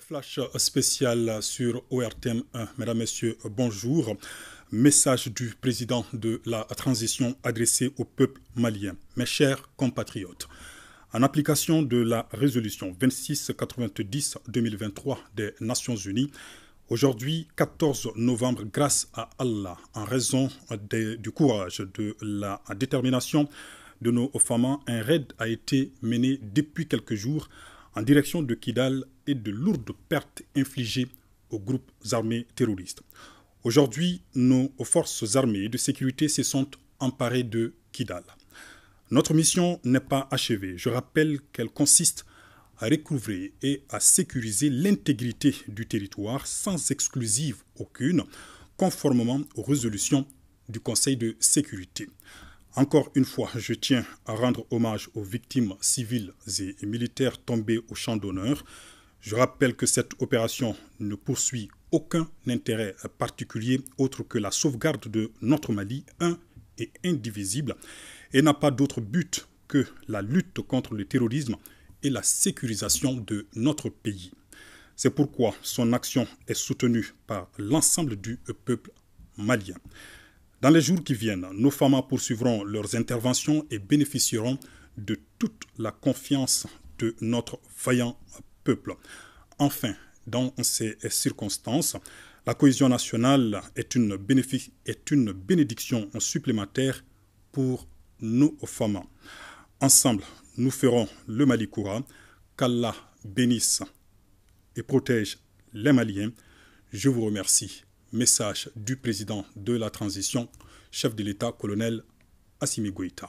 Flash spécial sur ORTM 1. Mesdames, Messieurs, bonjour. Message du président de la transition adressé au peuple malien. Mes chers compatriotes, en application de la résolution 2690-2023 des Nations Unies, Aujourd'hui, 14 novembre, grâce à Allah, en raison du courage, de la détermination de nos femmes, un raid a été mené depuis quelques jours en direction de Kidal et de lourdes pertes infligées aux groupes armés terroristes. Aujourd'hui, nos forces armées de sécurité se sont emparées de Kidal. Notre mission n'est pas achevée. Je rappelle qu'elle consiste à recouvrer et à sécuriser l'intégrité du territoire sans exclusive aucune, conformément aux résolutions du Conseil de sécurité. Encore une fois, je tiens à rendre hommage aux victimes civiles et militaires tombées au champ d'honneur. Je rappelle que cette opération ne poursuit aucun intérêt particulier autre que la sauvegarde de notre Mali un et indivisible et n'a pas d'autre but que la lutte contre le terrorisme et la sécurisation de notre pays. C'est pourquoi son action est soutenue par l'ensemble du peuple malien. Dans les jours qui viennent, nos FAMA poursuivront leurs interventions et bénéficieront de toute la confiance de notre vaillant peuple. Enfin, dans ces circonstances, la cohésion nationale est une, est une bénédiction supplémentaire pour nos femmes. Ensemble, nous ferons le Malikoura. Qu'Allah bénisse et protège les Maliens. Je vous remercie. Message du président de la transition, chef de l'État, colonel Assimi Goïta.